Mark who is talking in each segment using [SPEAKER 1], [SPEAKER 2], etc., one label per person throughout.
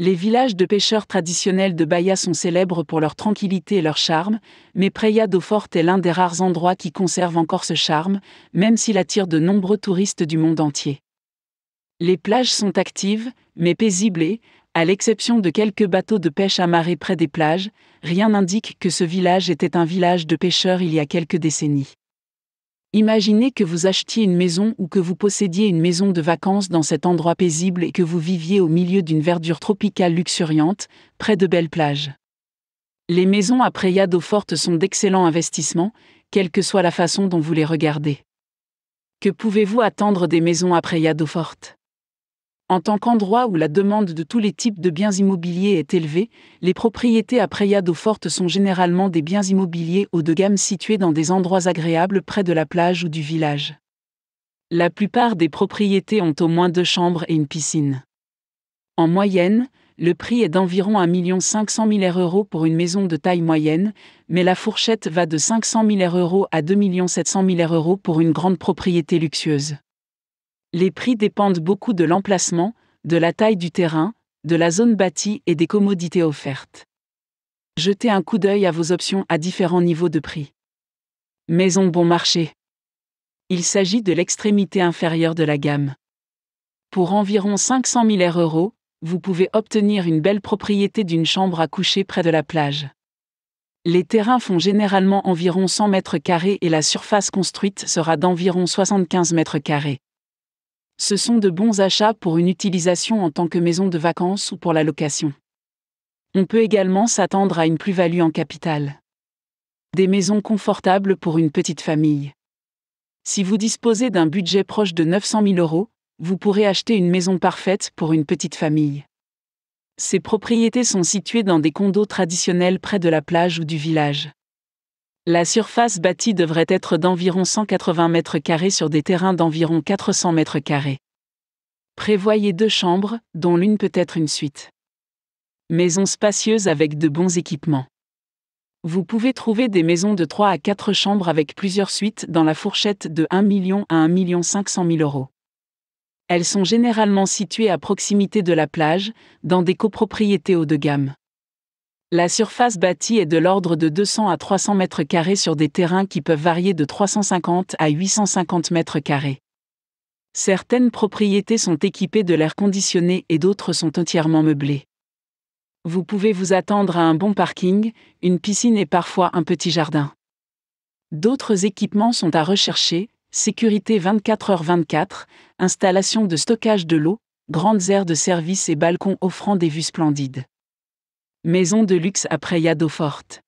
[SPEAKER 1] Les villages de pêcheurs traditionnels de Bahia sont célèbres pour leur tranquillité et leur charme, mais Praia do Forte est l'un des rares endroits qui conserve encore ce charme, même s'il attire de nombreux touristes du monde entier. Les plages sont actives, mais paisibles et, à l'exception de quelques bateaux de pêche amarrés près des plages, rien n'indique que ce village était un village de pêcheurs il y a quelques décennies. Imaginez que vous achetiez une maison ou que vous possédiez une maison de vacances dans cet endroit paisible et que vous viviez au milieu d'une verdure tropicale luxuriante, près de belles plages. Les maisons à préades forte sont d'excellents investissements, quelle que soit la façon dont vous les regardez. Que pouvez-vous attendre des maisons à Yado forte en tant qu'endroit où la demande de tous les types de biens immobiliers est élevée, les propriétés à Preillat aux forte sont généralement des biens immobiliers haut de gamme situés dans des endroits agréables près de la plage ou du village. La plupart des propriétés ont au moins deux chambres et une piscine. En moyenne, le prix est d'environ 1 500 000 euros pour une maison de taille moyenne, mais la fourchette va de 500 000 euros à 2 700 000 euros pour une grande propriété luxueuse. Les prix dépendent beaucoup de l'emplacement, de la taille du terrain, de la zone bâtie et des commodités offertes. Jetez un coup d'œil à vos options à différents niveaux de prix. Maison bon marché. Il s'agit de l'extrémité inférieure de la gamme. Pour environ 500 000 euros, vous pouvez obtenir une belle propriété d'une chambre à coucher près de la plage. Les terrains font généralement environ 100 mètres carrés et la surface construite sera d'environ 75 mètres carrés. Ce sont de bons achats pour une utilisation en tant que maison de vacances ou pour la location. On peut également s'attendre à une plus-value en capital. Des maisons confortables pour une petite famille. Si vous disposez d'un budget proche de 900 000 euros, vous pourrez acheter une maison parfaite pour une petite famille. Ces propriétés sont situées dans des condos traditionnels près de la plage ou du village. La surface bâtie devrait être d'environ 180 mètres carrés sur des terrains d'environ 400 mètres carrés. Prévoyez deux chambres, dont l'une peut être une suite. Maison spacieuse avec de bons équipements. Vous pouvez trouver des maisons de 3 à 4 chambres avec plusieurs suites dans la fourchette de 1 million à 1 500 000 euros. Elles sont généralement situées à proximité de la plage, dans des copropriétés haut de gamme. La surface bâtie est de l'ordre de 200 à 300 mètres carrés sur des terrains qui peuvent varier de 350 à 850 mètres carrés. Certaines propriétés sont équipées de l'air conditionné et d'autres sont entièrement meublées. Vous pouvez vous attendre à un bon parking, une piscine et parfois un petit jardin. D'autres équipements sont à rechercher, sécurité 24h24, installation de stockage de l'eau, grandes aires de service et balcons offrant des vues splendides. Maison de luxe après forte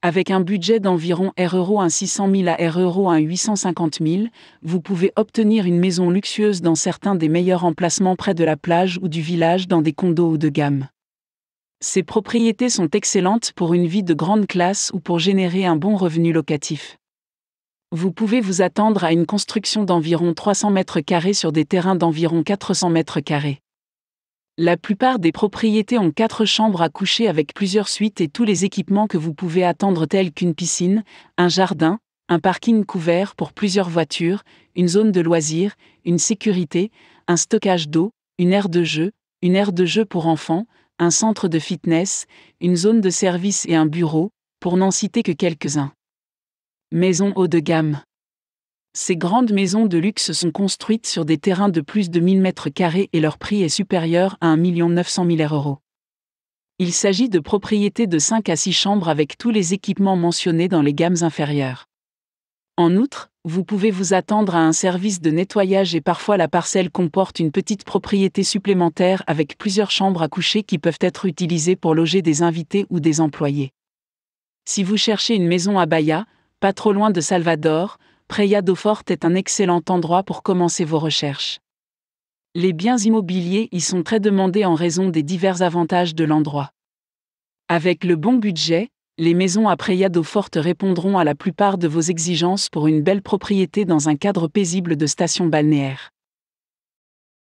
[SPEAKER 1] Avec un budget d'environ R 600 000 à R 850 000, vous pouvez obtenir une maison luxueuse dans certains des meilleurs emplacements près de la plage ou du village dans des condos ou de gamme. Ces propriétés sont excellentes pour une vie de grande classe ou pour générer un bon revenu locatif. Vous pouvez vous attendre à une construction d'environ 300 mètres carrés sur des terrains d'environ 400 mètres carrés. La plupart des propriétés ont quatre chambres à coucher avec plusieurs suites et tous les équipements que vous pouvez attendre tels qu'une piscine, un jardin, un parking couvert pour plusieurs voitures, une zone de loisirs, une sécurité, un stockage d'eau, une aire de jeu, une aire de jeu pour enfants, un centre de fitness, une zone de service et un bureau, pour n'en citer que quelques-uns. Maison haut de gamme. Ces grandes maisons de luxe sont construites sur des terrains de plus de 1000 mètres carrés et leur prix est supérieur à 1 900 000 euros. Il s'agit de propriétés de 5 à 6 chambres avec tous les équipements mentionnés dans les gammes inférieures. En outre, vous pouvez vous attendre à un service de nettoyage et parfois la parcelle comporte une petite propriété supplémentaire avec plusieurs chambres à coucher qui peuvent être utilisées pour loger des invités ou des employés. Si vous cherchez une maison à Bahia, pas trop loin de Salvador, Preia est un excellent endroit pour commencer vos recherches. Les biens immobiliers y sont très demandés en raison des divers avantages de l'endroit. Avec le bon budget, les maisons à Preia répondront à la plupart de vos exigences pour une belle propriété dans un cadre paisible de station balnéaire.